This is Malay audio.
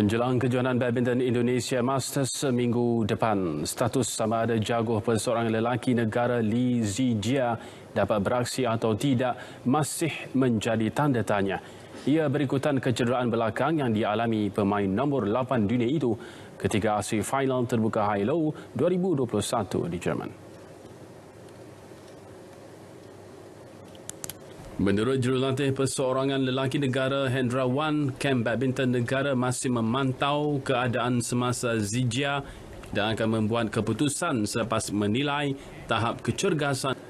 Menjelang kejohanan badminton Indonesia Masters minggu depan, status sama ada jaguh seorang lelaki negara Li Zijia dapat beraksi atau tidak masih menjadi tanda tanya. Ia berikutan kecederaan belakang yang dialami pemain nombor 8 dunia itu ketika asli final terbuka High Low 2021 di Jerman. Menurut jurulatih perseorangan lelaki negara Hendrawan, Kem Badminton Negara masih memantau keadaan semasa Zijia dan akan membuat keputusan selepas menilai tahap kecergasan